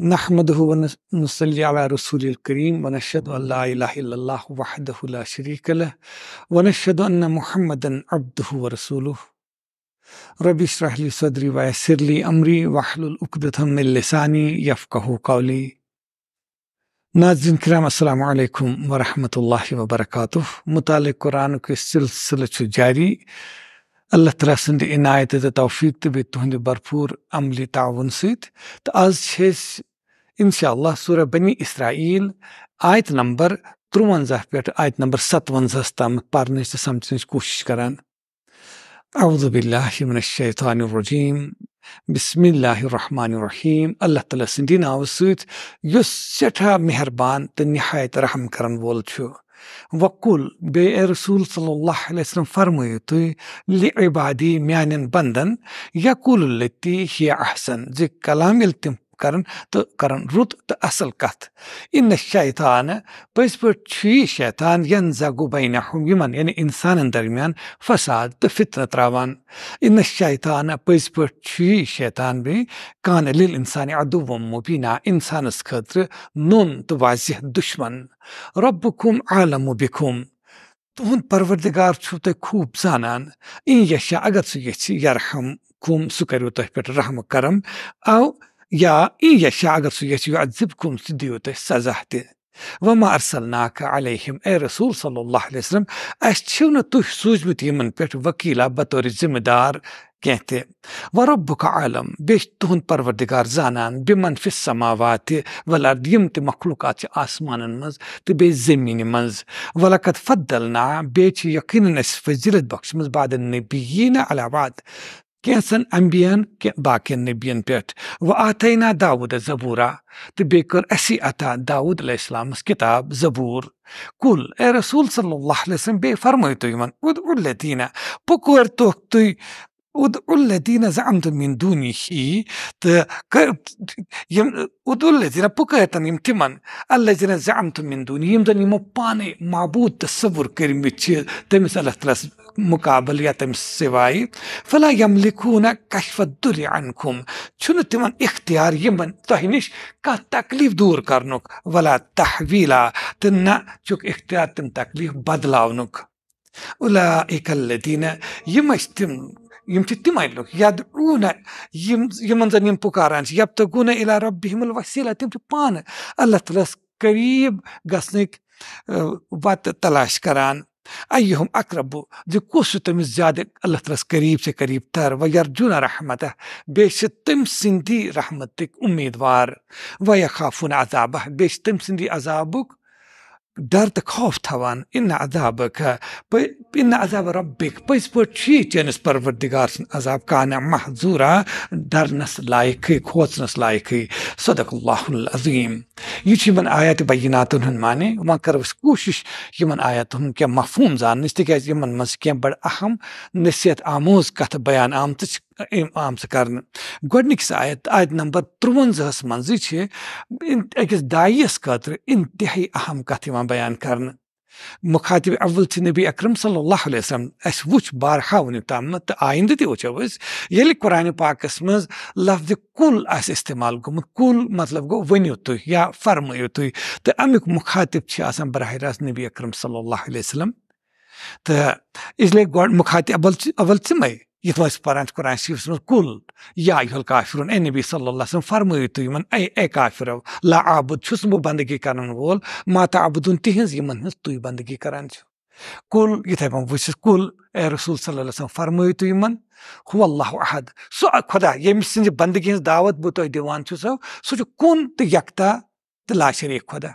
نحمده ونصلي على رسول الكريم ونشهد أن لا إله إلا الله وحده لا شريك له ونشهد أن محمدا عبده ورسوله رب اشرح لي صدري ويسر لي أمري واحلل عقدة من لساني يفقه قولي ناظرین کرام السلام علیکم ورحمۃ اللہ وبرکاتہ مطالعہ قرآن کے سلسلہ جاری اللہ تعالیٰ سند عنایت تو توفیق تو تہند بھرپور عملی تعاون ست تو ستھی اِنشاء اللہ سورہ بنی اسرائیل آیت نمبر ترونزہ نمبر ستوز تام پرنچ تو سمجھنچ کوشش کران اعوذ باللہ من الشیطان الرجیم بسم اللہ الرحمن الرحیم اللہ تعالیٰ سندی ناو ست سٹھا مہربان تو نہایت رحم کرن وول وقول رسول صلى الله عليه وسلم فرمают لعبادي معنى بندن يقول التي هي أحسن زي كلام التم کرن تو کرن کر نش شاہہ پز پاٹ شیطان ین زگو بین گوبینہ یعنی اسان درمیان فساد تو تراوان ان شیطان پز پی شیطان بی کان نل انسان ادو مبینہ انسانس خاطر نون تو واضح دشمن رب عالم بکم تہد پروردگار چھو تہ خوب زانا این اگر سہ یرحم کم سہ کرو تہ پہ رحم کرم او یا اگر سہو اتھ زب قوم دیو تیس سزا تہ و مہرس الحم اے رسول صلی اللہ علیہ وسلم اہسو ن تھی سوچمت وکیلا بطور ذمہ دار کن تہ و رب بخا عالم بیوردگار زانا بمنف سماوات مخلوقات آسمان می زمین مز وکت فت دل نا بیچ یخین اِس فضیلت بخش مسب نبی الہباد كنسن أنبيان باكن نبيان بيت وآتينا داود زبورا تبكر أسيئة داود الإسلام كتاب زبور كل اي رسول صلى الله عليه وسلم بي فرميتو يمن ودعو الذين بكور توكتي ودعو الذين زعمت من دونه ادعوا الذين بكيتن يمتمن الذين زعمت من دونه يمدن يمباني معبود تصور كريم تمثل ثلاث مقابل یا تم سوائے فلاں ہم کشف نہ كشفت در اینکم تمو اختیار یمن تہ نش کا تکلیف دور کرنک ولا تحویلا تو نہ چھ اختیار تم تکلیف بدل الق الدینہ یم تم یم چھ تمے یم یمن زن پکاران یاب تو غونہ الا ربیم الوسلہ تم چھ پان اللہ تعالیٰ قریب گسنک وت تلاش کران ایہم ا یم اکرب تمس زیادہ غلط رس قریب سے قریب تر و یارجن رحمتہ بیس تم سی رحمت امیدوار و خافون عذابہ بیس تم سی عذابق ڈر تو خوف تھوان عذابقہ عذاب ربق پز پی چینس چٲنِس پروردِگار سن عذاب ق محضوٗرا ڈرنس لائق کوچنس لائق صدق اللہ العظیم یہ آیات بیناتن ہند معنی وو کوشش ان آیاتن کی مفہوم زانچ تک انہیں بڑ اہم نصیحت آموز کَتھٕ بیان آمت آمژٕ کرنہٕ گۄڈنِکِس آیت آیت نمبر تُرٛوَنزاہَس منٛزٕے چھِ أکِس دایَس خٲطرٕ اِنتِہٲیی اہم کَتھ یِوان بیان کرنہٕ مُخاطِب اول چھِ نبی اکرم صلی اللہ علیہ وسلم اَسہِ وٕچھ بارہا وٕنیُک تام تہٕ آیندٕ تہِ وٕچھو أسۍ ییٚلہِ قرآنہِ پاکَس منٛز لفظ کُل آسہِ اِستعمال گوٚمُت کُل مطلب گوٚو ؤنِو تُہۍ یا فرمٲیِو تُہۍ تہٕ اَمیُک مُخاطِب چھِ آسان براہ راست نبی اکرم صلی اللہ علیہ وسلم تہٕ اِسلیے گۄڈٕ مُخاطِب اول چھِ اول چھِ مے یعنی سب پہ قرآن صرف سن کل یا قافر اے نبی صلی اللہ علیہ وسلم فرمائیو علمت اے اے کافرو لا عابد چھس بہ بندگی کرن وول ما تہنز یمن ماتا عبدن بندگی کران كران کل یتھے بس کل اے رسول صلی اللہ علیہ وسلم سرم تم اللہ عہد سہ خدا یم بندگی ہز دعوت بہت تہوارس سہ كر كن تو یکتا لا شریق خدا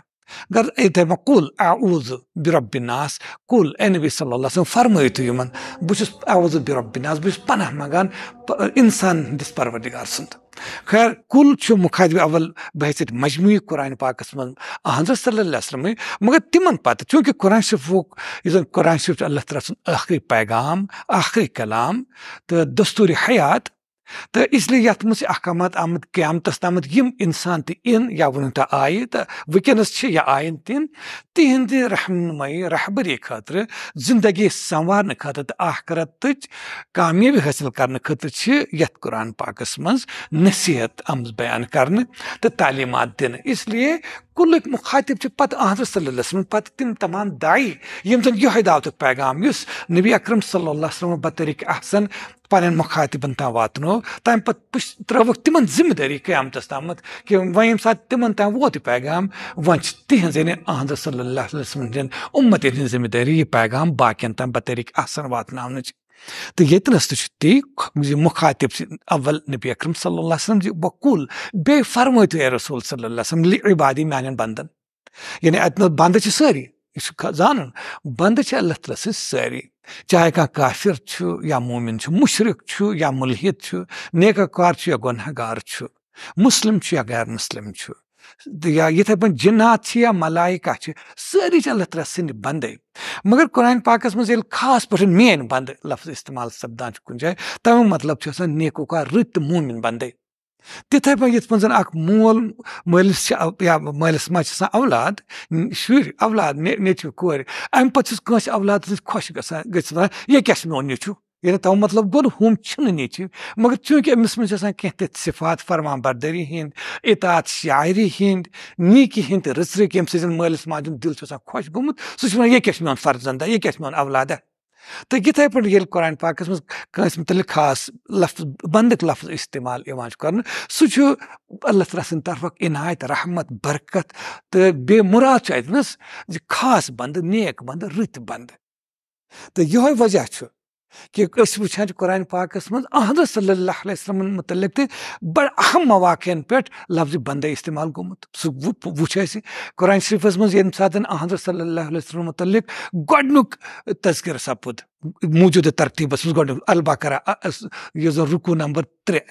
غیر مو کل آوز بروبنس کل اینبی صلی اللہ علیہ صن فرمت بو ذہ بروبنس بس پناہ منگان انسان ہندس پروردگار خیر کل مخاطب اول بحثیت مجموعی قرآن پاکس من حضرت صلی اللہ علیہ وسلم مگر تمن پتہ چونکہ قرآن شریف وہ صرف قرآن شریف اللہ تعالیٰ سن آخری پیغام آخری کلام تو دستور حیات تو اس لیے احکامات یہ قیامتس احمد قیامت انسان اِنسان تن یا ون تا آئی تو ورک آئین تین تہند رہی رہبری خاطر زندگی سنوارنے خطر تو آخرت کابی حاصل کرنے خاطر یہ قرآن پاکس مز نصیحت آمد بیان کر تعلیمات اس لیے کلک مخاطب کے پہ احمد وسلم پہ تم تمام دائی یہ دعوت پیغام اس نبی اکرم صلی اللہ علیہ وسلم بطرک احسن پن مخاطبن تام واتنو تم پتہ پش تروک تم ذمہ داری قیامت تام کہ ویم سات تم تام ووت پیغام وجہ یعنی احمد صلی اللہ علیہ امت ذمہ داری پیغام باکین تم بطریک آسان واتن تو یتنس تش تی جی مخاطب سے اول نبی اکرم صلی اللہ علیہ علسم بہ جی کل بے اے رسول صلی اللہ علیہ وسلم عبادی میان بندن یعنی اتنت بند سی یہ زان بند اللہ ترہ سی چاہے کھانا کافر یا مومن مشرق یا ملحد کار یا گنہ گار مسلم یا غیر مسلم یا پہ جنات یا ملائکہ چھ اللہ تعالیٰ سند بندے مگر قرآن پاکس مزید خاص مین بند لفظ استعمال سپدان کن جائے تمہ مطلب نیکو وکار رت مومن بندے تتھائی پی اول مالس مالس آسان اولاد شر اولاد نچو کور امتھ اولاد س یہ کیا نیچو یعنی تم مطلب گوم نچ مگر چونکہ امس منتھ کے صفات فرمان بردری ہند اطاط شاعری ہند نیک رسرک یم سن مالس ماجد دلان گوتھ یہ کیا فرضندہ یہ کیا میون اولادہ تو کت پہ قرآن مجھے متعلق خاص لفظ بند لفظ استعمال کر اللہ تعالیٰ سد طرف عنایت رحمت برکت تو بے مراد اتنا خاص بند نیک بند رت بند تو یہ وجہ کہ منٛز احمد صلی اللہ علیہ وسلم متعلق تک بڑ اہم مواقع پہ لفظ بندے استعمال گومت سہ قۄرانہِ قرآن منٛز ییٚمہِ سات احمد صلی اللہ علیہ وسلم متعلق گذکر سپد موجودہ ترتیبس مس یُس یہ رکو نمبر ترٛےٚ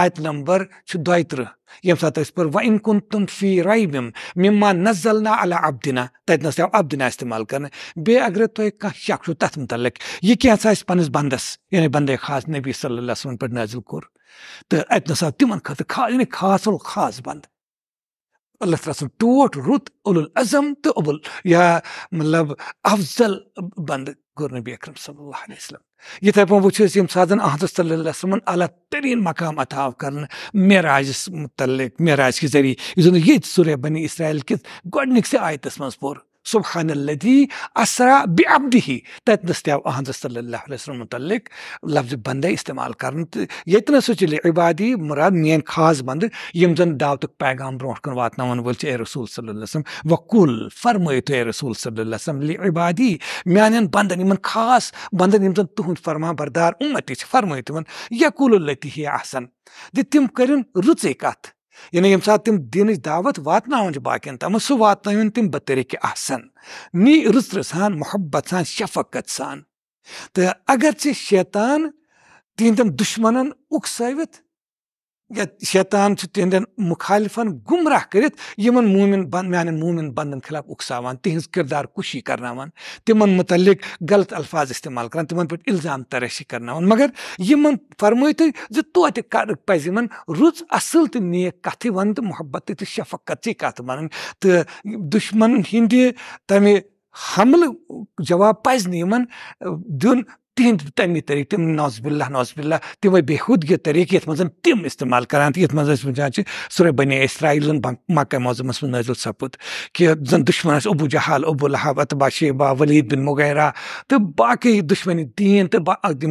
آیت نمبر تٕرٛہ ينفع تصبر وإن كنتم في ريب مما نزلنا على عبدنا تدنا سيو عبدنا استعمال کرنے بے اگر تو ایک شخص تتھ متعلق یہ کیسا اس پنس بندس یعنی يعني بندے خاص نبی صلی اللہ علیہ وسلم پر نازل کور تو اتنا تمن خاطر خاص یعنی يعني خاص الخاص بند اللہ تعالیٰ سُنٛد ٹوٹھ رُت اُلُل اعظم تہٕ اُبُل یا مطلب افضل بنٛدٕ کوٚر نبی اکرم صلی اللہ علیہ وسلم یِتھَے پٲٹھۍ وٕچھ أسۍ ییٚمہِ ساتہٕ احمد صلی اللہ وسلمن اعلیٰ تریٖن مقام عطاو کرنہٕ معراجس متعلق معراج کہِ ذٔریعہِ یُس زَن ییٚتہِ سُرے بنی اسرایل کِس گۄڈنِکسٕے آیتس منٛز پوٚر سبحان الذي اسرا بعبده تت دستیاب تتنس صلی اللہ علیہ وسلم متعلق لفظ بندے استعمال کرن یتنا لہ عبادی مراد مین خاص بند یم زن دعوت پیغام برو کن واتن ول اے رسول صلی اللہ علیہ وسلم وقل فرمت اے رسول صلی اللہ علیہ وسلم عبادی میانن بندن خاص بندن یم زن تہ فرما بردار امتی امت تھی فرما تن یا قل الحی کرن جمکن ر یعنی ییٚمہِ ساتہٕ تِم دیٖنٕچ دعوت واتناوان چھِ باقین تام سُہ واتنٲوِن تِم بہٕ طریٖقہٕ نی رٕژ سان محبت سان شفقت سان تہٕ اگر ژٕ شیطان تِہنٛدٮ۪ن دُشمَنَن اُکسٲوِتھ یا شیطان تہندین مخالفن گمراہ کرت مومن بند میان مومن بندن خلاف اکسا تہذ کردار کشی کرنا تمن متعلق غلط الفاظ استعمال پہ الزام ترشی کر مگر یمن رچ اصل تو نیک کت ون تو محبت تو شفقت کت ون تو دشمن ہند تمہ حمل جواب پزن دن تہد تمہی طریقہ تم نوسب اللہ نوثب اللہ تم بے حد طرق یہ تم اسمال کر سو بنی اصرائے مکہ موذمس کہِ سپت کہ دشمن ابو جہال ابو الحاط اتبا شیبہ ولید بن مغیرہ تو باقی دشمنی دین تو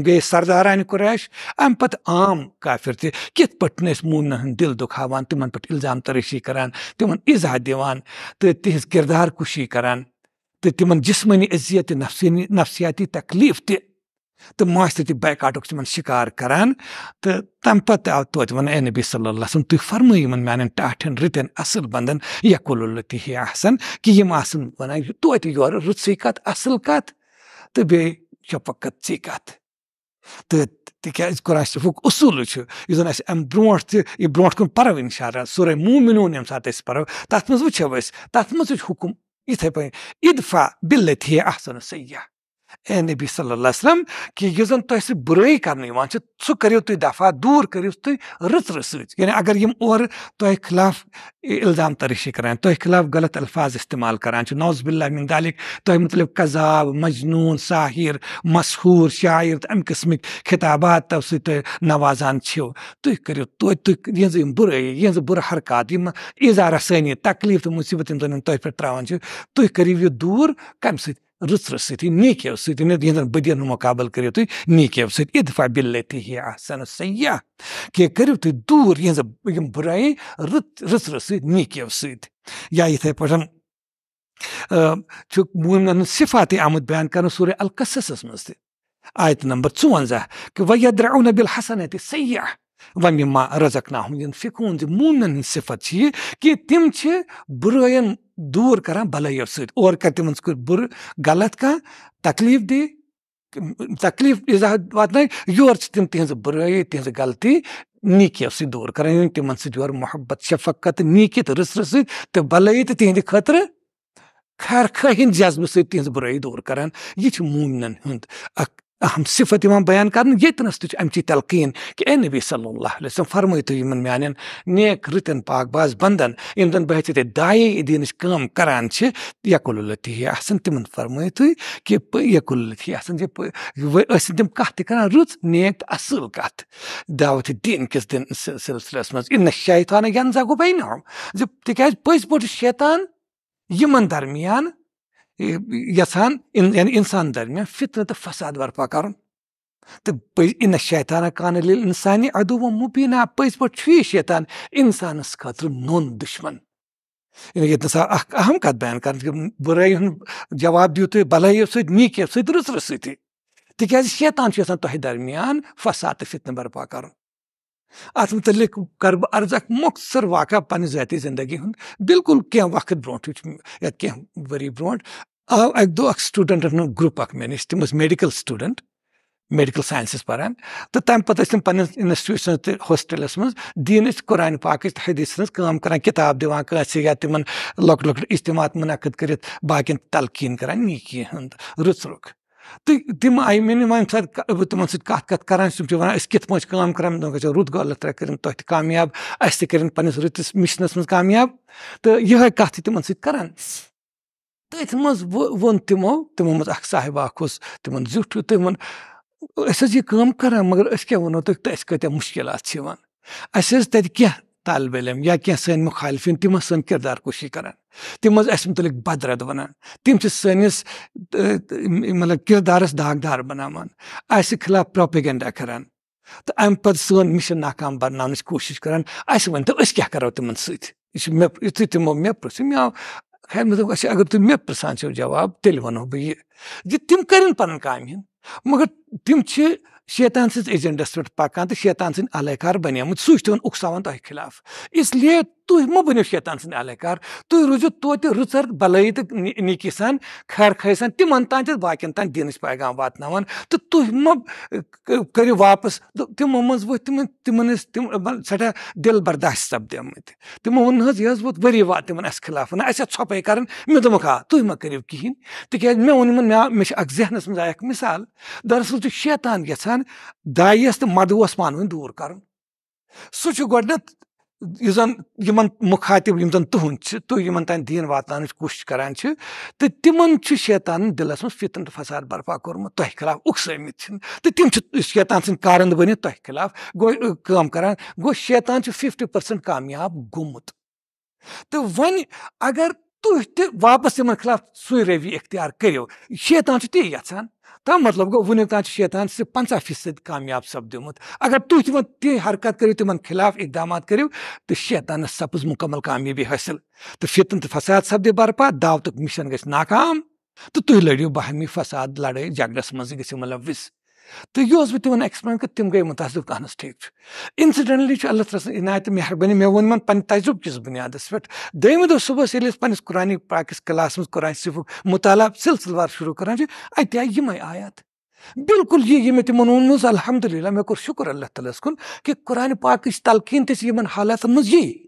گئی سردارانہ قریش ام پہ عام کافر تھی کت پہ موم دل دکھا تمن پلزام ترشی کار تمہا دہ کردار کشی کار تم جسمانی عزیت نفسٲنی نفسیاتی تکلیف تہِ تو تہٕ بیکاٹو تمہ شکار کر تم وَنان اے نبی صلی اللہ فرمٲیِو یِمن میان ٹاٹن رتین اصل بند یا آسن کہ یہ آپ تیور رت اصل کت تو شریٖفُک چپت چھُ یُس صحک اصول ام برو تہِ برو کن پو ان شاء اللہ سوری مون منون سات پہ مجھ و چھُ حُکُم اتھے پہ اِدفا بِلتھی احسن سیاح اے نبی صلی اللہ علیہ وسلم کہ زن تہوس برائ کر سکو تیس دفاع دور کرو تر ریس یعنی اگر اور تک خلا الزام ترشی کران تہوہ خلاف غلط الفاظ استعمال کران نوز نوزب من مدالق تعہ متعلق قذاب مجنون ساحر مشہور شاعر تو امہ قسمک خطابات سوازان تحیو ہم برس بر حرکات ازا رسنی تکلیف تو مصیبت تک ترانوج تیری یہ دور کم سب رٕژرٕ سۭتی نیکیو سۭتۍ نہٕ یعنی یِہنٛدٮ۪ن بٔدیَن مُقابلہٕ کٔرِو تُہۍ نیکیو سۭتۍ اِدفا بِلتی ہی آسَن سیاح کہِ کٔرِو تُہۍ دوٗر یِہٕنٛز یِم بُرایی رٕژ رٕژرٕ سۭتۍ نیکیو سۭتۍ یا یِتھَے پٲٹھۍ چھُ مومنن ہُنٛد صِفاتٕے آمُت بیان کَرنہٕ سورُے القصَس منٛز تہِ آیتہِ نمبر ژُوَنٛزاہ کہِ وَیا درٛاو نبِل حسن اَتہِ سیاح ون ما رزق نامدید فقو مون صفت سے یہ کہ تم برائیں دور کر بلائس ستر ا تم بلط ککلیف دکلیف اظہار واتن یور تہن برائی تہذی نیک سور کر تمہ محبت شفقت نیکت رسر ست بلائت تہدر خرکھ جزم کران بور کر مومنن ہند اخ اہم صفت بیان کرنے یتنس تم چی تلقین کہ اے نبی صلی اللہ علیہ وسلم فرمت میان نیک رتن پاک باز بندن بہت دائید کا یق الت یہ تمہ فرمت کہ یق الت ہی آسن تم کتر ریک تو اصل کت دعوت دینک سلسلس منہ شاہدان یمزہ گوب تز پی شیطان درمیان یژھان یعنی انسان درمیان فطرہ تو فساد برپا کر شیطانہ قانل انسانی ادو و مبینہ پز پی شیطان انسانس خاطر نو دشمن یعنی یتنسا اخم کات بیان کر برائی ہند جواب سۭتۍ دلاہ سۭتۍ رٕژرٕ سۭتی تِکیازِ شیطان چھُ یژھان تۄہہِ درمیان فساد تہٕ فطہ برپا کر ات متعلق کر بہ عرض اک مختصر واقعہ ذاتی زندگی ہند بالکل کی وقت برونٹ یا کی وری برو آو اک اک سٹوڈنٹن گروپ اک نیش تم میڈیکل سٹوڈنٹ میڈیکل سائنسز پران تو تمہ تم انسٹیٹیوشن انسٹیوشن ہاسٹلس اس قرآن پاک حدیث کام کران کتاب دانس یا لوک لوک استعمال منعقد کرت باقین تلقین کران نیکی ہند رک تو تم آئی میں ساتھ تمہن سب کات کر رتغ تہ کاب اہس ترین پنس رتس مشنس من کاب تو یہ تمہ سیکت کر تھی من و تمو تمو مجھ صاحبہ اس تمہ یہ مگر چھِ یِوان اَسہِ مشکلات تَتہِ ترک طالب علم یا سٲنۍ مخالفین کُشی کران کر ٲسۍ اَسہِ متعلق بدرد ونان تمہ مطلب سٲنۍ کردارس داغ دار بنانا کران اَسہِ ؤنۍ تو مےٚ سشن ناکام بنانے کی مےٚ تمہ سمو میرے پی حد اگر تمہیں پواب تیل ونو تم کن پن کا مگر تم شیطان سنس ایجنڈس پکان تو شیطان سلیکار بنی مت سو اکسا تہ خلاف اس لیے تھی مہ بٔنِو شیطان روٗزِو توتہِ توتہ رچر تہٕ نکی سان خیر تہِ تم تانۍ دیٖنٕچ پیغام واتن تو ترو واپس تمو حظ یہِ دل برداشت ؤری واد تِمن یہ وی وا تمہس خلاف نا چوپے مےٚ موپ آ تھی تاز ميں وون ميں ذہنس آیہِ اکھ مثال دراصل چھُ شیطان يا کران دایس تو مدو عثمان ون دور کر سہ چھ گت مخاطب یم زن تہند تم تین دین واتان کوشش کران تو تم شیطان دلس من فتن تو فساد برپا کورمت تہ خلاف اکسمت تو تم شیطان سن کارند بنت تہ خلاف گم کر گو شیطان ففٹی پرسنٹ کامیاب گومت تو ون اگر واپس تم خلاف سی روی اختیار کرو شیطان تی یعن تم مطلب گو وان شیطان سے پنچہ فیصد کامیاب سپدمت اگر تھی حرکت کرو تم خلاف اقدامات کرو تو شیطانس سپز مکمل کامیابی حاصل تو فتن تو فساد سپدی برپا دعوت مشن ناکام تو تھی لڑو باہمی فساد لڑائی جگڑس من گو ملوث تو یہ بہت گٔے مُتٲثر تم گئی ٹھیٖک چھُ ٹھیک انسڈنٹلی اللہ تعالیٰ سن عنت مہربانی میں وون پن تجربہ بنیاد پہ دہ صحیح یعنی قرآن پنسنی پاک کلس مران صاف مطالعہ سلسلوار شروع کرتی آئی آیات بالکل یہ یہِ الحمد للہ میرے کور شکر اللہ کہِ کن کہ قرآن پاک تلقین یِمن حالات منٛز یی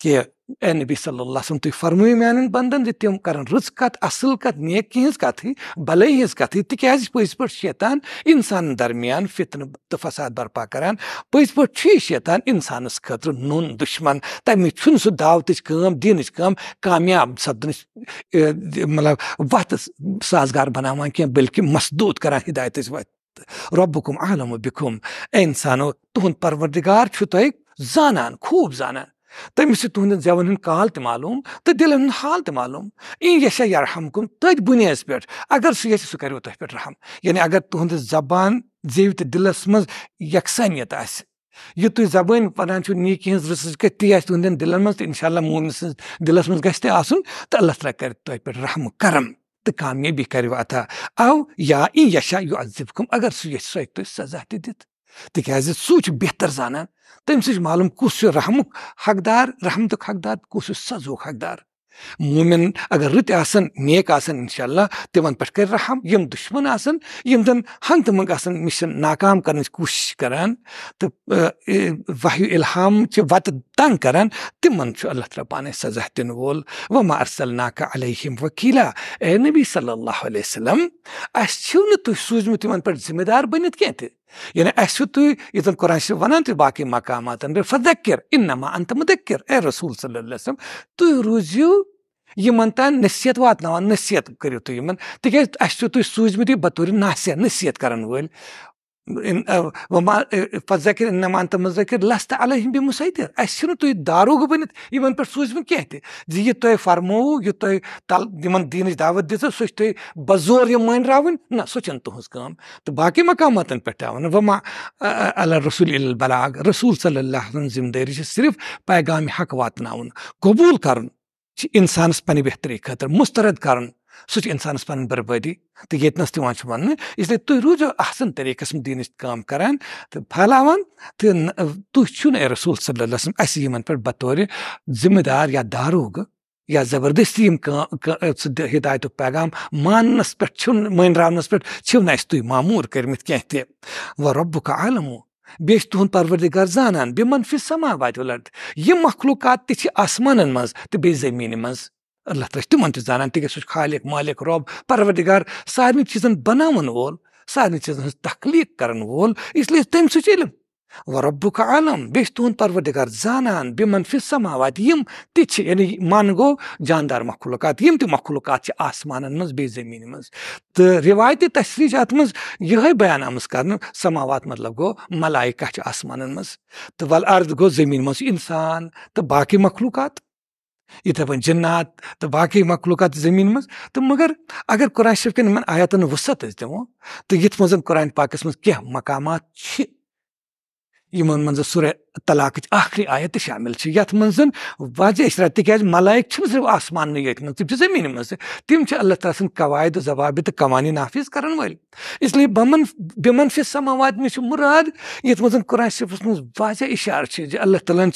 کہ اے نبی صلی اللہ عمل تھی فرم بند تم کر رصل کت نیز کت پز کت شیطان انسان درمیان فطر تو فساد برپا کر چھُ یہِ شیطان اسانس خطر چھُنہٕ سُہ سہ دعوت دیٖنٕچ کٲم کامیاب سپنچ مطلب وت سازگار بنانا کیلکہ مسدود کدایت رۄبُکُم عالم و اے اِنسانو تہد چھُ تۄہہِ زانان خوب زانان تمس تہند زون ہند کال تہ معلوم تو دلن ہند حال تہ معلوم این یشا یرحم کم تت بنیس پہ اگر سہ یس سہ کرو تہ پہ رحم یعنی اگر تہند زبان زیو تو دلس مز یکسانیت آس یہ تھی زبان ونان نیکی ہز رسج کر تی آس تہندین دلن مز تو ان شاء اللہ مومن سز دلس مز گھس تہ آسن تو اللہ تعالیٰ کر تہ پہ رحم کرم تو کامیابی کرو عطا او یا این یشا یعذبکم اگر سہ یس سہ سزا تہ دت تک سوچ بہتر زانان تم س معلوم کس رحم حق دار حقدار حق حقدار کس سزو حق دار مومین اگر رتن نیق آلہ تم کر رحم دشمن آن زن ہنگ تو منگان ناکام کرشش کر واحو الحام وت تنگ كر تمہ اللہ تعالیٰ پانے سزا دن وول و مار ص اللہ کلیہم اے نبی صلی اللہ علیہ وسلم اسو نا تھی پہ ذمہ دار بنت کی یعنی تُہۍ اس تھی وَنان تُہۍ باقٕے وان پٮ۪ٹھ بے اِنما انت مُدکِر اے رسول صلی اللہ علیہ وسلم صم تھی روزیو یون تین نصیحت واتن نصیحت کرو تم تاز اچھو تھی سوچ مت بطور نصیٖحت نصیحت وٲلۍ وما نمان پ ذخر نمانت مذر لستی مسعت اِس تھی داروغ بنت سوچو کی تھی فرمو یہ تھین دین دعوت دہی بذور یہ منڈرا نو چن تہنگ كا تو باقی مقامات وما آ رسول البلاغ رسول صلی اللہ ہوں ذمہ داری سے صرف پیغام حق واتن قبول كر انسانس پنہ بہتری خاطر مسترد کر سن بربدی تو اس لیے تھی روز آسن طریقہ دینا تو پہلان تو تھی رسول صلی اللہ وسلم بطور ذمہ دار یا یا زبردستی ہدایت پیغام ماننس منرانس تھی معمور کر رب کا عالمو بیش تہ زانان بے منفی سما واد لڑ مخلوقات تسمان مزہ زمین مز اللہ تعالیٰ تاش تان خالق مالک رب پروردِگار سارے چیزن بنان وول سارے چیزن ہز تخلیق وول اس لیے تم بیٚیہِ و رب پروردِگار زانان بے منفی سماوات یِم تہِ چھِ یعنی من گو جاندار مخلوقات مخلوقات آسمان منٛز زمین مز تو روایتی اتھ ات یِہوے بیان آمٕژ کر سماوات مطلب گو ملائکہ آسمان مز تو ول عرض گو زمین انسان تو باقی مخلوقات یتھے جنات تو باقی مخلوقات زمین مز تو مگر اگر قرآن شریف کن آیاتن وسعت دمو تو یت مز قرآن پاکس مز کی مقامات یمن ن سورہ طلاق آخری آیت شامل یت من وجہ اشرا تاز ملائک صرف آسمان تم زمین من تم اللہ تعالیٰ و ضوابط قوانین نافذ کرن ول اس لیے بمن بمن فی سماوات میں مراد یت من قرآن صرف مجھ واضح اشار اللہ تعالیٰ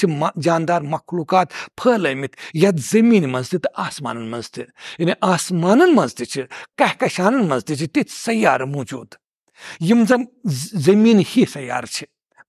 جاندار مخلوقات پھہل مت زمین من تو آسمان آسمان محكشان من تیت سیار موجود زن زمین ہی سیار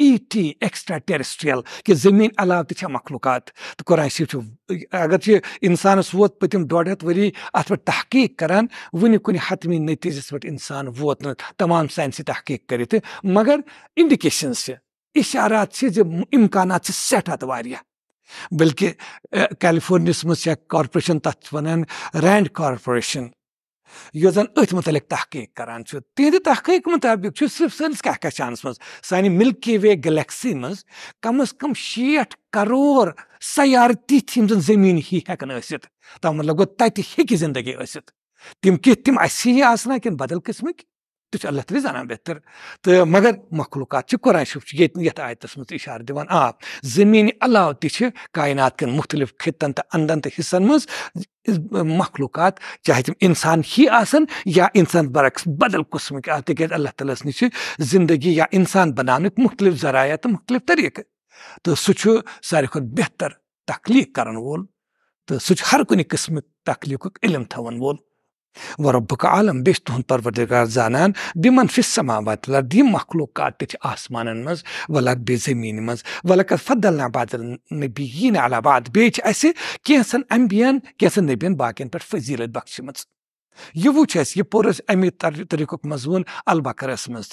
ای ٹی ایسٹرا ٹریسٹریل کہ زمین علام تا مخلوقات قرآن اگر چھِ انسانس ووت پتم ڈوڑ ؤری وری ات تحقیٖق کران وٕنہِ کُنہِ حتمی نتیجس نہٕ تمام ساینسی تحقیق کٔرِتھ مگر انڈكیشنز اشارات امكانات سات كا تَتھ چھِ وَنان رینٛڈ کارپوریشن یس زن ات متعلق تحقیق کران تہند تحقیق مطابق صرف مز سانہِ ملکی وے گلیکسی مز کم از کم شیٹ کرور سیار تھی زن زمین ہی ہنتھ تک گو تک ہی زندگی غست تم آسنا کن بدل قسمک تیُتھ اللہ تعالی زانان بہتر تو مگر مخلوقات چھِ قرآن شریف چھِ ییٚتہِ یَتھ آیتَس منٛز اِشارٕ دِوان آ زٔمیٖنہِ علاوٕ تہِ چھِ کاینات کٮ۪ن مُختلف خِطن تہٕ اندن تہٕ حِصن منٛز مخلوقات چاہے تِم اِنسان ہی آسن یا اِنسان برعکس بدل قٕسمٕکۍ آسہٕ تِکیازِ اللہ تعالیٰ ہَس نِش چھِ زندگی یا اِنسان بناونٕکۍ مُختلف ذرایع تہٕ مُختلف طٔریٖقہٕ تہٕ سُہ چھُ ساروی کھۄتہٕ بہتر تخلیٖق کرن وول تہٕ سُہ چھُ ہر کُنہِ قٕسمٕکۍ تخلیٖقُک علم تھاون وول و ربک عالم بیس تہن پروردگار زانان بمن فی السماوات لرد یم مخلوقات تہ آسمان مز و لرد بی زمین مز ولکت لقد فضلنا بعض النبیین علی بعد بیچ اسی کینسن انبیان کینسن نبیان باقین پر فضیلت بخشمز یہ وچ اس یہ پورس امی طریقہ مزون البقرہ اس مز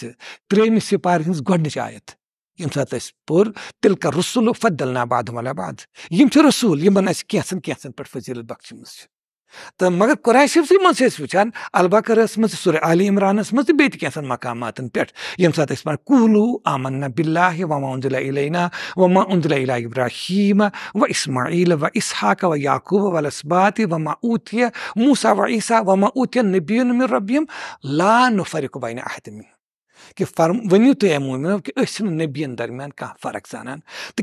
تریم سپار ہنس گڈنچ آیت یم سات اس پور تلک رسول فضلنا بعض ملا بعد یم چھ رسول یم بن اس کینسن کینسن پر فضیلت بخشمز چھ تہٕ مگر قۄرآن شریٖفسٕے منٛز چھِ أسۍ وٕچھان البقرس منٛز سورہ علی عمرانس منٛز تہٕ بیٚیہِ تہِ کینٛژھن مقاماتن پٮ۪ٹھ ییٚمہِ ساتہٕ أسۍ وَنان کوٗلوٗ آمنا بِللہِ وما اُنزلہ علینا وما اُنزلہ علیہ ابراہیٖم و اسماعیٖل و اسحاق و یعقوٗب ولسبات وما اوٗتیہ موٗسا و عیٖسا وما اوٗتیہ نبیٖن ربیٖم لا نُفرق بین احدمی فرم کہِ أسۍ کہ نبین درمیان کانٛہہ فرق زانا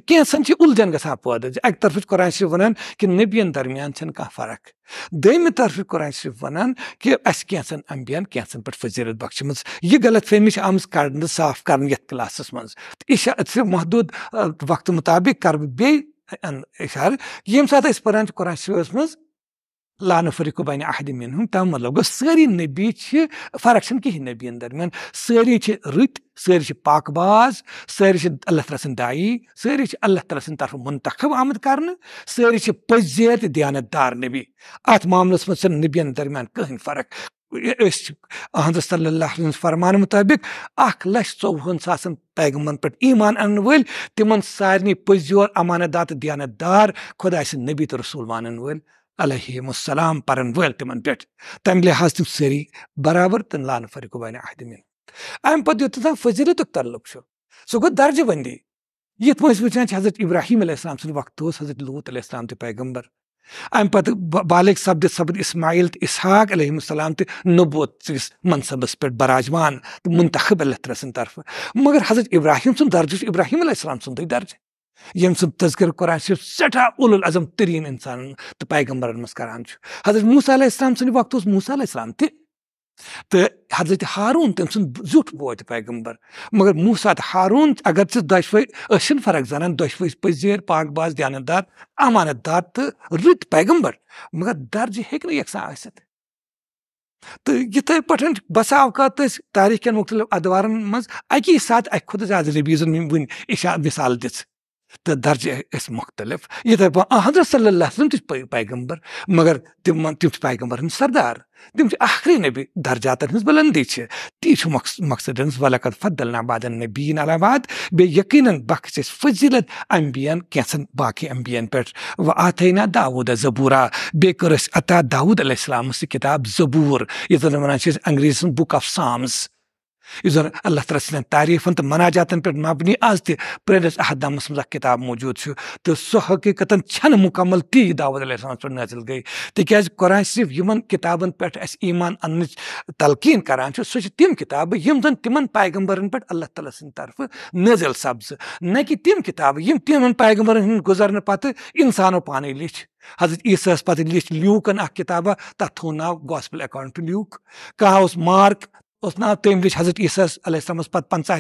کیسن الجھن گا پودہ زکہ طرف سے قرآن وَنان کہِ کہبی درمیان کانٛہہ فرق دم طرف قرآن اَسہِ و اَمبِیَن کی پٮ۪ٹھ فضیرت بخش یہِ غلط فہمی آمٕژ کَڑنہٕ صاف بہٕ محدود وقت مطابق کر أسۍ پَران چھِ پران شریٖفَس منٛز لا نفرق بين احد منهم تام مطلب گو سٲری نبی چھِ فرق چھنہٕ کِہیٖنۍ نبیَن درمیان سٲری چھِ رت سٲری چھِ پاک باز سٲری چھِ اللہ تعالیٰ سن دایی سٲری چھِ اللہ تعالیٰ سن طرفہٕ منتخب آمٕتۍ کرنہٕ سٲری چھِ پٔزیٖر دیانت دار نبی ات معاملس منٛز چھنہٕ درمیان کٕہٕنۍ فرق احمد صلی اللہ علیہ وسلم فرمان مُطٲبِق اکھ ساسن پیغمن پٮ۪ٹھ ایٖمان اَنن تِمن سارنٕے پٔزیور امانت دات دیانت دار خۄداے سٕنٛدۍ نبی تہٕ رسوٗل مانن علیہم الام پارن و تمہ تم لحاظ تم سری برابر تو لانہ فرق ام عہد ممتن فضیلت تعلق سہ گو درجہ بندی یہ مس وچان حضرت ابراہیم علیہ السلام سن وقت اس حضرت لوت علیہ السلام ام امہ بالغ سپد سبد اسماعیل تو اسحاق علیہ السلام نبوت کس منصبس پہ براجمان تو منتخب اللہ سن طرف مگر حضرت ابراہیم سن درجہ ابراہیم علیہ السلام سن درجہ یم سب تذکر کرا سٹھا اول العظم ترین انسان تو پیغمبرن مس کران چھ حضرت موسی علیہ السلام سن وقت اس موسی علیہ السلام تہ تو حضرت ہارون تم سن زٹھ بوے تہ پیغمبر مگر موسی تہ ہارون اگر چھ دش وے اسن فرق زنان دش وے پزیر پاک باز دیان دار امانت دار تہ رت پیغمبر مگر درجہ ہیک نہ یکساں اسیت تو یہ تھے پٹھن بس اوقات اس تاریخ کے مختلف ادوارن مز اکی ساتھ اک خود زیادہ ریویژن میں ون اشا مثال دیس تو درجہ اِس مختلف حضرت صلی اللہ وسلم پیغمبر مگر تم پیغمبر ہند سردار چھِ آخری نبی درجاتن ہز بلندی تی چھُ مقصد ولکت فط الباد نبی علام بیقینا بخش اِس فضیلت امبئین کی باقی امبین پہ و زبوٗرا بیٚیہِ کٔر بیس عطا داود علیہ السلام وَنان کتاب أسۍ یتن سٕنٛز بُک آف سامز یُس زن اللہ تعالیٰ تہٕ مناجاتن پہ مبنی آز منٛز احدامس کِتاب کتاب موجود تو سۄ حقیقت چھ مکمل تی دعوت علیہ پٮ۪ٹھ نٲزِل گئی تاز قرآن صرف ان کتاب پہ ایمان ان تلقین کران یِم کتاب تم پیغمبر پٮ۪ٹھ اللہ تعالیٰ سٕنٛدِ طرفہٕ نزل سپزد نہ کہ تم کتاب پیغمبر ہند گزرنے پتہ اِنسانو پانے لچھی حضرت عیسی پتہ لوکن اخ کتابہ تر تا گاسپل اکاؤنٹ کانٛہہ اوس مارک اس وج حضرت عیصی علیہ السلام پہ پنچہ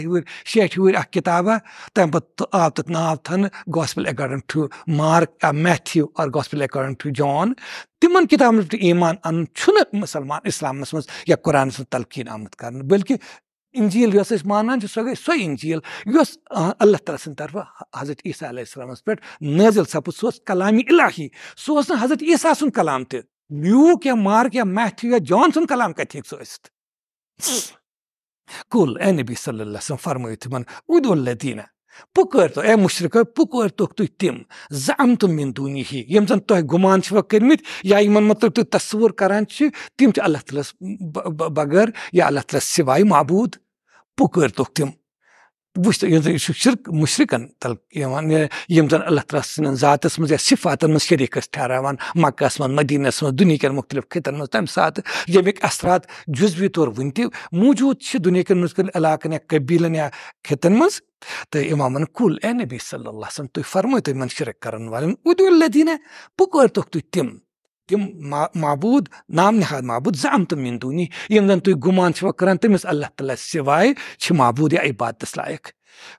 اکھ ویٹ کتابہ پتہٕ آو ناو تھنہٕ gospel according to Mark Matthew اور گاسپل ایکاڈنگ ٹو جان تم کتابوں ایمان ان مسلمان اسلامس تلقیٖن قرآن کرنہٕ تلقین آمت یۄس بلکہ انجیل یس سۄ گٔے سن جل یۄس اللہ تعالیٰ طرفہٕ حضرت عیصی علیہ السلام پہ نزل سُہ اوس نہٕ حضرت عیصیہ سن کلام تیو یا یا میتھیو یا جان سلام ہیٚکہِ سو ٲسِتھ اے نبی صلی اللہ سرمدینہ پو اے مشرقہ پوک تم زم تو مندون ہی تہ گمان کر متیاب مطلب تصور کران تم اللہ تعالیس بغیر یا اللہ تعالی سوائے معبو پک تم وش یہ یعنی شرک مشرق تل یعنی اللہ تعالیٰ سن ذاتس من یا صفاتن من شریک ٹھہراوان مکس من مدینہ من کن مختلف خطن من تم سات یق اثرات جزوی طور ورنت موجود دنیا دنہیک مختلف علاقن یا قبیلن یا خطن من تو امام کل اے نبی صلی اللہ علیہ وسلم سن ترمت من شرک کرن والن ادو اللہ ددینہ تک تھی تم تم معبود نام نہاد معبود زم تم تم مندونی یم زن تھی گمان کر تمس اللہ تعالی سوائے چھ یا عبادتس لائق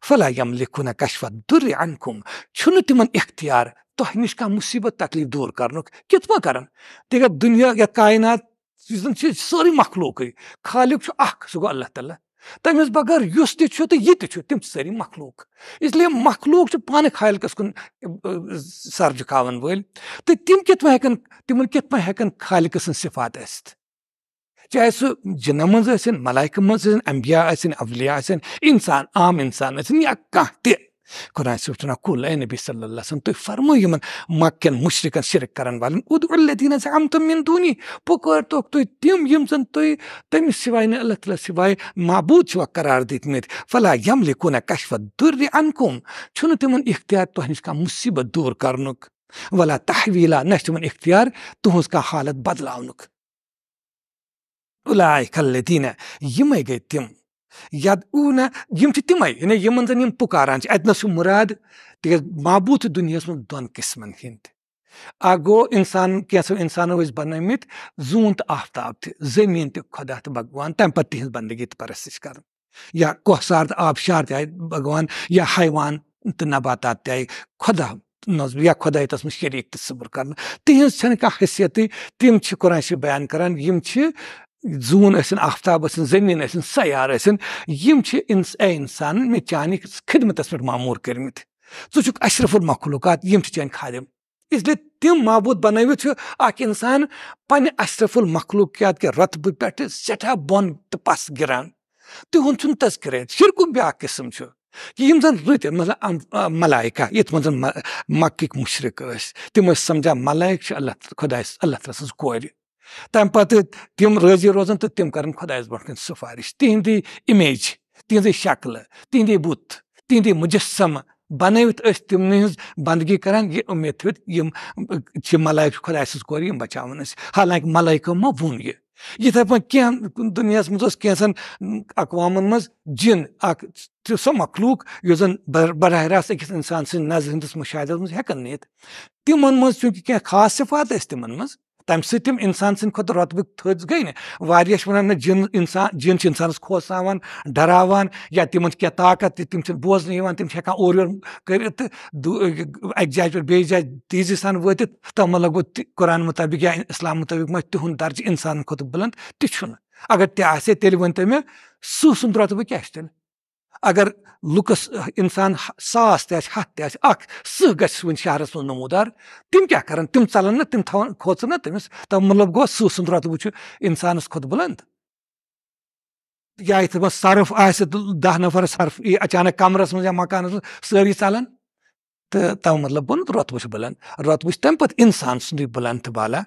فلا یم در عنکم چھن تمن اختیار تہ نش کم مصیبت تکلیف دور کر دنیا یا کائنات سوری مخلوقی خالق اخ سو اللہ تعالی تمس بغیر اس تہ تم سی مخلوق اس لیے مخلوق سے پانے خالقص کن جکاون ول تو تم کت پہ ہکن تم کت پہ ہکن خالق سن صفات است چاہے سہ جن منس ملائیکہ مسن ایمبیا ثولیا انسان عام انسان یا کھانا كنا سبحانه كل اے نبی صلی اللہ علیہ وسلم تو طيب فرمائیے من مکن مشرکن شرک کرن والن ودعو الذین زعمتم من دوني پکور توك توي تیم یم سن تو تم سوائے نے اللہ تعالی سوائے معبود شوا قرار دیت ميت فلا یملکون کشف الدر عنكم چونو تمن اختیار تو کا مصیبت دور کرنک ولا تحويلا نشت من اختیار تو ہنس کا حالت بدلاونک اولئک الذین یمے تمے زن پکار اتنس مراد تک معبوت دنیاس من قسم ہند او انسان کی سو انسانوس زوٗن تہٕ آفتاب تہِ زمین تہِ خدا تہٕ بھگوان تمہ کَرٕنۍ بندگی پریس کر آبشار تی بھگوان یا حیوان تہٕ نباتات تی خدا نظم خدائیتس منٛز شریٖک تہِ صبر حیثیتٕے تِم چھِ تم شریٖف بیان چھِ زوٗن ٲسِن آفتاب ٲسِن زٔمیٖن ٲسِن سیارٕ ٲسِن یِم چھِ اِنس اے اِنسانَن مےٚ چانہِ خدمتَس پٮ۪ٹھ معموٗر کٔرمٕتۍ ژٕ چھُکھ اَشرف المخلوٗقات یِم چھِ چٲنۍ خادِم اس لیے تِم معبوٗد بَنٲوِتھ چھُ اکھ اِنسان پَنٕنہِ اَشرف المخلوٗقیات کہِ رۄتبہٕ پٮ۪ٹھٕ سٮ۪ٹھاہ بۄن تہٕ پَس گِران تِہُنٛد چھُنہٕ تَذکِرے شِرکُک بیاکھ قٕسم چھُ کہِ یِم زَن رٕتۍ مطلب مَلایکا یَتھ منٛز مَکٕکۍ مُشرِق ٲسۍ تِم ٲسۍ سَمجان مَلایک چھِ اللہ خۄدایَس اللہ تعالیٰ سٕنٛز کورِ تمہ تم رزی روزان تو تم کر خداس برو کن سفارش تہندی امیج تہندی شکل بت تہندی مجسمہ بنوت تمہ بندگی کرد تھی ملائک خدا سو بچا حالانکہ ملائکوں ما وی یتھے پہن دنیا مز کی اقوام من ج سو مخلوق اس بر براہ راست اکس انسان سظس مشاہدہ مس مز چونکہ کینٛہہ خاص صفات تمہ تم سم واریاہ چھِ وَنان نہ جِن اِنسان جِن چھِ اِنسانَس انسان خوص یا ڈرا چھِ کینٛہہ طاقت تہِ تِم تِم چھِنہٕ بوزنہٕ یِوان چھِ ہٮ۪کان اورٕ یورٕ کٔرِتھ تہٕ اَکہِ جایہِ پٮ۪ٹھ بیٚیہِ جایہِ تیزی سان وٲتِتھ تمہ مطلب لگ قۄران مُطٲبِق یا اِسلام مُطٲبِق مہ تِہُنٛد کھۄتہٕ تہِ تہِ چھُنہٕ اگر آسہِ ہے تیٚلہِ ؤنۍ تو مےٚ سُہ سُنٛد رۄتبہٕ سند چھُ تیٚلہِ اگر لُکس اِنسان ساس تہِ تہِ آسہِ آسہِ ہَتھ اَکھ سٕہہ گژھِ تہ ہھ تہ سہرس من نمودار تم کیا کر تم تھو نا تمس تمہ مطلب گوٚو سٕہہ سُنٛد رۄتبہٕ چھُ اِنسانَس کھۄتہٕ بُلنٛد یا یِتھ اتھ سرف آ دہ نفر سرف یہ اچانک یا مزا منٛز سٲری ژَلَن تہٕ تم مطلب گوٚو نہٕ رۄتبہٕ چھُ بُلنٛد رۄتبہٕ چھُ تَمہِ پَتہٕ اِنسان سُنٛدُے بُلنٛد تہٕ بالا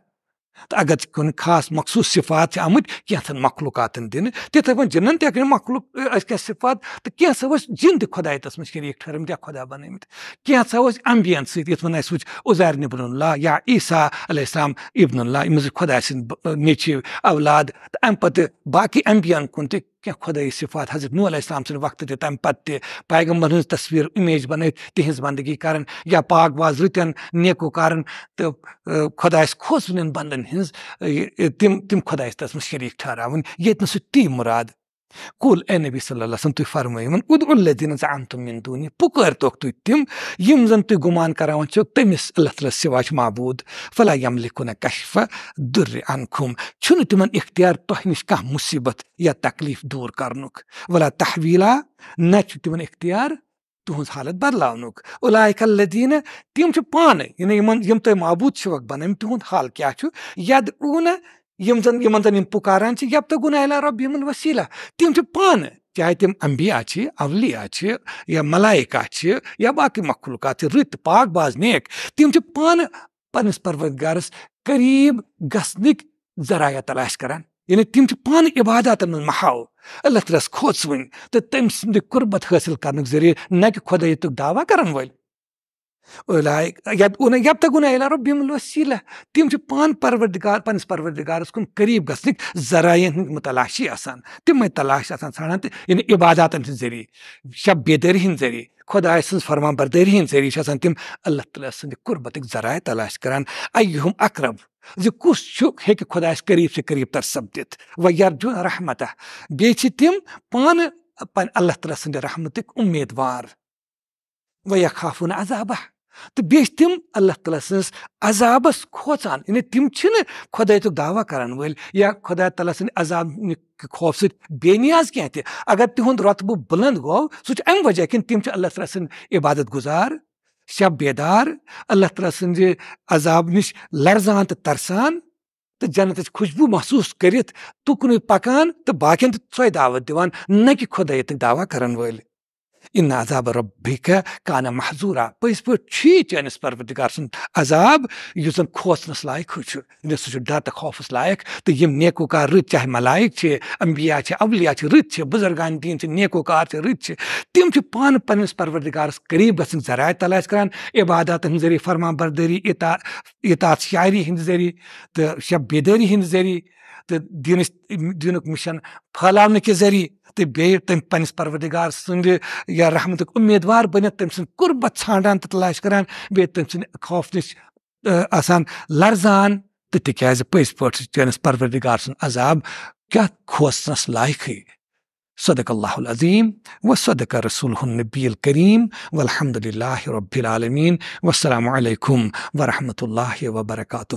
تو اگر خاص مخصوص صفات آمت کی مخلوقات دن تنہیں مخلوق صفات تو کھاس جن دداست مشین ٹھہرمتیا خدا بن سا ایمبین ست ازار نبن اللہ یا عیصا علیہ السلام عبد اللہ خدا سچ اولاد ام پتہ باقی ایمبین کن تک کینٛہہ خۄدٲیی صِفات حضرت نوٗ علیہ السلام سٕنٛدِ وقتہٕ تہِ تَمہِ پَتہٕ تہِ پیغمبَن ہٕنٛز تصویٖر اِمیج بَنٲیِتھ تِہِنٛز بنٛدگی کَرٕنۍ یا پاک باز رٕتٮ۪ن کَرٕنۍ تہٕ خۄدایَس کھوژوٕنٮ۪ن بَنٛدَن ہِنٛز تِم تِم خۄدایَس تَتھ منٛز شریٖک ٹھہراوٕنۍ ییٚتہِ نہٕ سُہ تی مُراد غلبی صلی اللہ تھی فرمالہ ثہ انتمین دونوی بخت تھی تم زن تی غمان کران تمس اللہ تعالی سوا سے معبود فلا یم لکھنہ کشفہ در انکم تم اختیار تہ نش کہ مصیبت یا تکلیف دور کرن ولا تحویلہ نت اختیار تہن حالت بدلن الدینہ تم پانے تحبد شوق بن حال کو دو ن یِم زَن یِمن زَن یِم پُکاران چھِ یپ تہٕ گُنہ رۄب یِمن وسیٖلا تِم چھِ پانہٕ چاہے تِم اَمبیا چھِ اولیا چھِ یا ملایکا چھِ یا باقٕے مخلوقات چھِ رٕتۍ پاک باز نیک تِم چھِ پانہٕ پَنٕنِس پَروَتگارَس قریٖب گژھنٕکۍ ذرایہ تلاش کران یعنی تِم چھِ پانہٕ عبادتن منٛز مہاو اللہ تعالیٰ کھوژوٕنۍ تہٕ تٔمۍ سٕنٛدِ قُربت حٲصِل کرنُک ذٔریعہٕ نہ کہِ خۄدایتُک دعوا کرن وٲلۍ تک تم پان پروردگار پنس پروردگارس کن قریب گھنک ذرائع ہند متلاشی آتا تم یعنی عبادات ہند ذریعہ شب ہند ذریعہ خدا سن فرما بردری ہند ذریعہ تم اللہ تعالیٰ سند قربت ذرائع تلاش کران ایہم اکرب زی خدا قریب سے قریب تر سپدت و درج رحمتہ تم پان پن اللہ تعالیٰ سند رحمت امیدوار و خافون عذابہ تو بیس تم اللہ تعالیٰ سنس عذابس کھوچان یعنی تم خدا تک دعویٰ کرن ول یا خدا تعالیٰ سند عذاب خوف ست بے نیاز کیا تہ اگر تہد رتبہ بلند گو سہ امہ وجہ کن تم اللہ تعالیٰ سند عبادت گزار شب بیدار اللہ تعالیٰ سند عذاب نش لرزان تو ترسان تو جنت خوشبو محسوس کرت تکن پکان تو باقین تو ثوے دعوت دیوان نہ کہ خدا تک دعویٰ کرن ول ان عذاب ربی کان محضورا محضورہ پیس پر چھی چینس پر ودکار سن عذاب یو زن خوص نس لائک ہو چھو ڈر تک خوف اس لائک تو یہ نیکو کا رت چاہ ملائک چھے انبیاء چھے اولیاء چھے رت چھے بزرگان دین چھے نیکو کا رت چھے رت چھے تیم چھے پان پنس پر ودکار اس قریب بسنگ زرائی تلائی اس قرآن عبادات ہن زری فرما بردری اطاعت شائری ہن زری شب بیدری ہن زری دینک مشن پھالاونے کے ذریعے تہٕ بیٚیہِ تٔمۍ بہت پس سٕنٛدِ یا رحمتُک اُمیدوار بٔنِتھ تٔمۍ سٕنٛز قُربت ژھانٛڈان تہٕ تلاش کران بیٚیہِ تٔمۍ سٕنٛدِ خوف نِش آسان لرزان تہٕ تِکیازِ پٔزۍ پٲٹھۍ چھُ چٲنِس پہ سُنٛد عذاب سذاب کتوناس لایقٕے صدق اللہ العظیم و صدق رسول نبی الکرم الحمد اللہ رب المین و السلام علیکم و اللہ وبرکاتہ